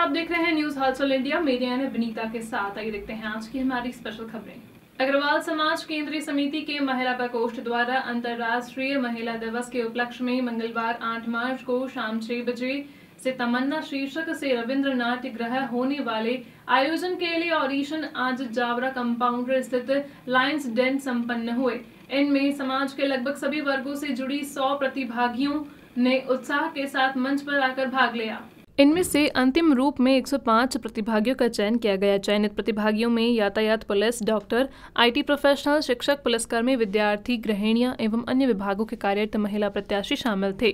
आप देख रहे हैं न्यूज हालचल इंडिया मीडिया ने विनीता के साथ आइए देखते हैं आज की हमारी स्पेशल खबरें अग्रवाल समाज केंद्रीय समिति के महिला प्रकोष्ठ द्वारा अंतर्राष्ट्रीय महिला दिवस के उपलक्ष्य में मंगलवार 8 मार्च को शाम छह बजे से तमन्ना शीर्षक से रविन्द्र नाट्य ग्रह होने वाले आयोजन के लिए ऑडिशन आज जावरा कंपाउंडर स्थित लायंस डेन संपन्न हुए इनमें समाज के लगभग सभी वर्गो से जुड़ी सौ प्रतिभागियों ने उत्साह के साथ मंच पर आकर भाग लिया इनमें से अंतिम रूप में 105 प्रतिभागियों का चयन किया गया चयनित प्रतिभागियों में यातायात पुलिस डॉक्टर आईटी प्रोफेशनल शिक्षक पुलिसकर्मी विद्यार्थी गृहिणियां एवं अन्य विभागों के कार्यरत महिला प्रत्याशी शामिल थे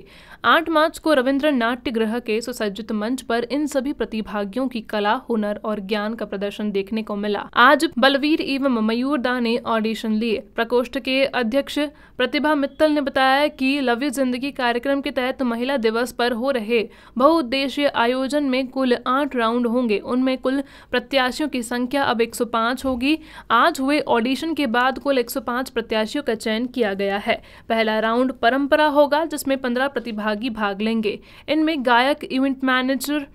8 मार्च को रविन्द्र नाट्य गृह के सुसज्जित मंच पर इन सभी प्रतिभागियों की कला हुनर और ज्ञान का प्रदर्शन देखने को मिला आज बलवीर एवं मयूर दा ने ऑडिशन लिए प्रकोष्ठ के अध्यक्ष प्रतिभा मित्तल ने बताया की लव्य जिंदगी कार्यक्रम के तहत महिला दिवस पर हो रहे बहुउद्देश्य आयोजन में कुल आठ राउंड होंगे उनमें कुल प्रत्याशियों की संख्या अब 105 होगी आज हुए ऑडिशन के बाद कुल 105 प्रत्याशियों का चयन किया गया है पहला राउंड परंपरा होगा जिसमें 15 प्रतिभागी भाग लेंगे इनमें गायक इवेंट मैनेजर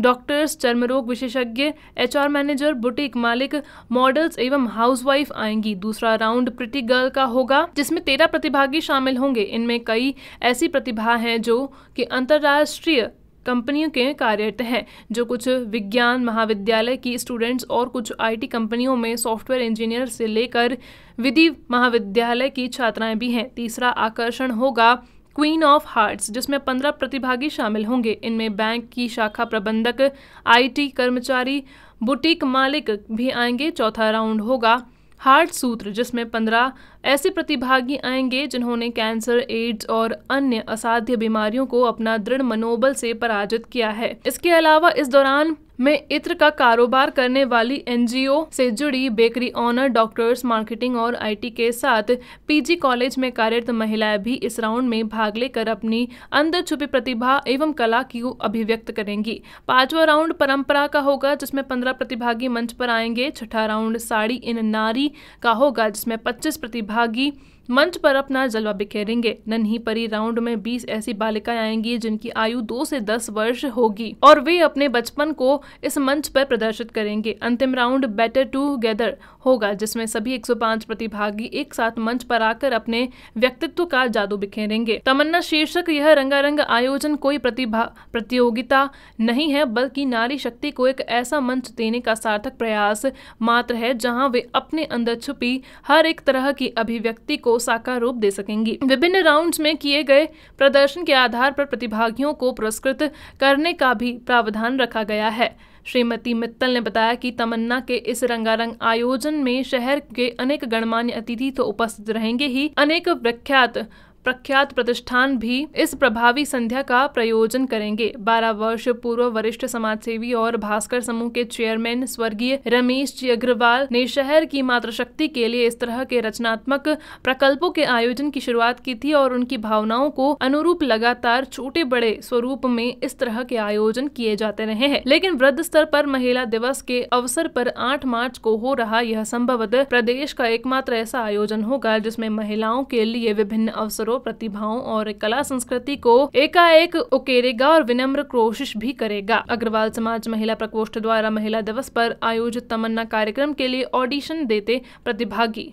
डॉक्टर्स चर्मरोग विशेषज्ञ एचआर मैनेजर बुटीक मालिक मॉडल्स एवं हाउसवाइफ आएंगी दूसरा राउंड प्रिटी गर्ल का होगा जिसमें तेरह प्रतिभागी शामिल होंगे इनमें कई ऐसी प्रतिभा हैं जो कि अंतर्राष्ट्रीय कंपनियों के कार्यरत हैं जो कुछ विज्ञान महाविद्यालय की स्टूडेंट्स और कुछ आईटी कंपनियों में सॉफ्टवेयर इंजीनियर से लेकर विधि महाविद्यालय की छात्राएं भी हैं तीसरा आकर्षण होगा क्वीन ऑफ हार्ट्स जिसमें पंद्रह प्रतिभागी शामिल होंगे इनमें बैंक की शाखा प्रबंधक आईटी कर्मचारी बुटीक मालिक भी आएंगे चौथा राउंड होगा हार्ट सूत्र जिसमें पंद्रह ऐसे प्रतिभागी आएंगे जिन्होंने कैंसर एड्स और अन्य असाध्य बीमारियों को अपना दृढ़ मनोबल से पराजित किया है इसके अलावा इस दौरान में इत्र का कारोबार करने वाली एनजीओ से जुड़ी बेकरी ऑनर डॉक्टर्स मार्केटिंग और आईटी के साथ पीजी कॉलेज में कार्यरत महिलाएं भी इस राउंड में भाग लेकर अपनी अंदर छुपी प्रतिभा एवं कला की अभिव्यक्त करेंगी पांचवा राउंड परंपरा का होगा जिसमें पंद्रह प्रतिभागी मंच पर आएंगे छठा राउंड साड़ी इन नारी का होगा जिसमें पच्चीस प्रतिभागी मंच पर अपना जलवा बिखेरेंगे नन्ही परी राउंड में बीस ऐसी बालिकाएं आएंगी जिनकी आयु दो से दस वर्ष होगी और वे अपने बचपन को इस मंच पर प्रदर्शित करेंगे अंतिम राउंड बेटर टू टूगेदर होगा जिसमें सभी 105 प्रतिभागी एक साथ मंच पर आकर अपने व्यक्तित्व का जादू बिखेरेंगे तमन्ना शीर्षक यह रंगारंग आयोजन कोई प्रतिभा प्रतियोगिता नहीं है बल्कि नारी शक्ति को एक ऐसा मंच देने का सार्थक प्रयास मात्र है जहाँ वे अपने अंदर छुपी हर एक तरह की अभिव्यक्ति को साकार रूप दे सकेंगी विभिन्न राउंड में किए गए प्रदर्शन के आधार पर प्रतिभागियों को पुरस्कृत करने का भी प्रावधान रखा गया है श्रीमती मित्तल ने बताया कि तमन्ना के इस रंगारंग आयोजन में शहर के अनेक गणमान्य अतिथि तो उपस्थित रहेंगे ही अनेक प्रख्यात प्रख्यात प्रतिष्ठान भी इस प्रभावी संध्या का प्रयोजन करेंगे बारह वर्ष पूर्व वरिष्ठ समाजसेवी और भास्कर समूह के चेयरमैन स्वर्गीय रमेश जी अग्रवाल ने शहर की मातृशक्ति के लिए इस तरह के रचनात्मक प्रकल्पों के आयोजन की शुरुआत की थी और उनकी भावनाओं को अनुरूप लगातार छोटे बड़े स्वरूप में इस तरह के आयोजन किए जाते रहे हैं लेकिन वृद्ध स्तर पर महिला दिवस के अवसर पर 8 मार्च को हो रहा यह संभवत प्रदेश का एकमात्र ऐसा आयोजन होगा जिसमें महिलाओं के लिए विभिन्न अवसरों अवसरों प्रतिभाओं और कला संस्कृति को एकाएक उकेरेगा और विनम्र कोशिश भी करेगा अग्रवाल समाज महिला प्रकोष्ठ द्वारा महिला दिवस पर आयोजित तमन्ना कार्यक्रम के लिए ऑडिशन देते प्रतिभागी